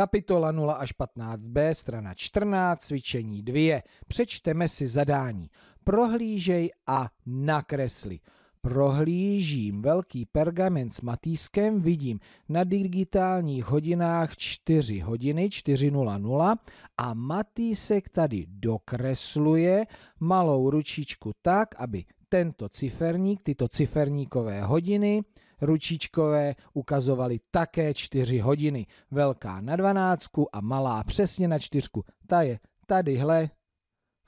Kapitola 0 až 15b, strana 14, cvičení 2. Přečteme si zadání. Prohlížej a nakresli. Prohlížím velký pergamen s matýskem, vidím na digitálních hodinách 4 hodiny 4.00 a matýsek tady dokresluje malou ručičku tak, aby tento ciferník, tyto ciferníkové hodiny Ručičkové ukazovali také 4 hodiny. Velká na 12 a malá přesně na čtyřku. Ta je tadyhle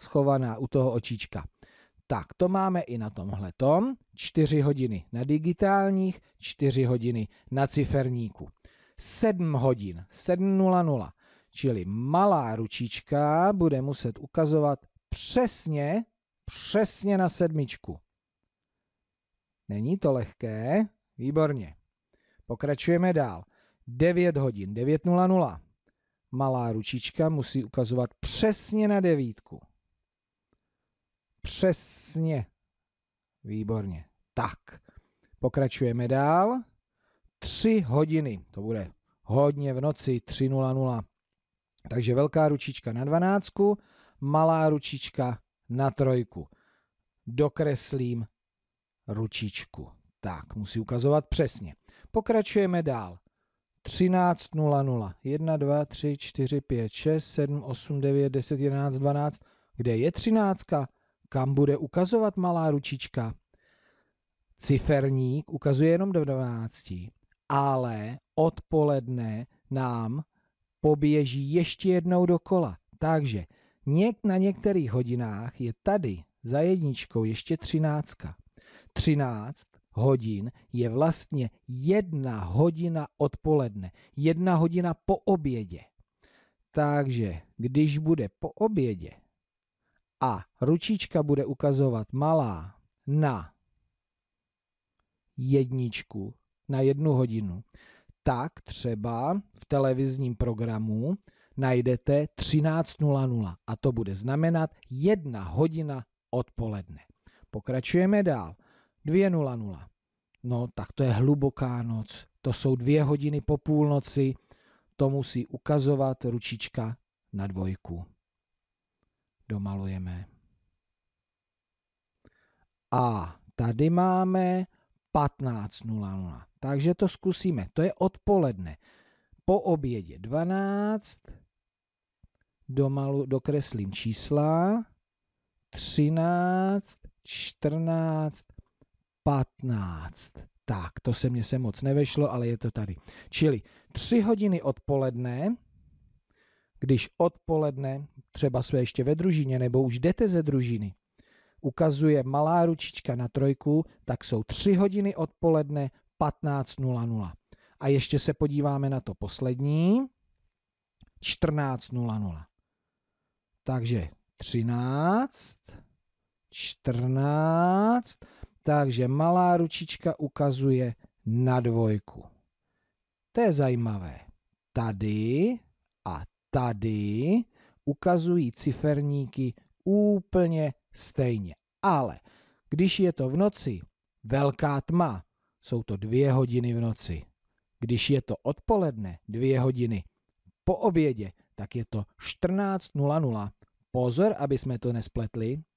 schovaná u toho očička. Tak to máme i na tomhle tom. 4 hodiny na digitálních, 4 hodiny na ciferníku. 7 hodin, 7.00. Čili malá ručička bude muset ukazovat přesně, přesně na sedmičku. Není to lehké, Výborně. Pokračujeme dál. 9 hodin, 9.00. Malá ručička musí ukazovat přesně na devítku. Přesně. Výborně. Tak. Pokračujeme dál. 3 hodiny. To bude hodně v noci, 3.00. Takže velká ručička na dvanáctku, malá ručička na trojku. Dokreslím ručičku. Tak, musí ukazovat přesně. Pokračujeme dál. 13.00, 1, 2, 3, 4, 5, 6, 7, 8, 9, 10, 11, 12. Kde je 13? Kam bude ukazovat malá ručička? Ciferník ukazuje jenom do 12, ale odpoledne nám poběží ještě jednou dokola. Takže něk na některých hodinách je tady za jedničkou ještě 13. 13 hodin je vlastně jedna hodina odpoledne, jedna hodina po obědě. Takže když bude po obědě a ručička bude ukazovat malá na jedničku, na jednu hodinu, tak třeba v televizním programu najdete 13.00 a to bude znamenat jedna hodina odpoledne. Pokračujeme dál. 2.00. No tak to je hluboká noc, to jsou dvě hodiny po půlnoci, to musí ukazovat ručička na dvojku. Domalujeme. A tady máme 15.00. Takže to zkusíme. To je odpoledne. Po obědě 12. Domalu, dokreslím čísla. 13, 14, 15. Tak, to se mně se moc nevešlo, ale je to tady. Čili 3 hodiny odpoledne, když odpoledne, třeba jsme ještě ve družině, nebo už jdete ze družiny, ukazuje malá ručička na trojku, tak jsou 3 hodiny odpoledne 15.00. A ještě se podíváme na to poslední, 14.00. Takže 13, 14, takže malá ručička ukazuje na dvojku. To je zajímavé. Tady a tady ukazují ciferníky úplně stejně. Ale když je to v noci, velká tma, jsou to dvě hodiny v noci. Když je to odpoledne, dvě hodiny. Po obědě, tak je to 14.00. Pozor, aby jsme to nespletli.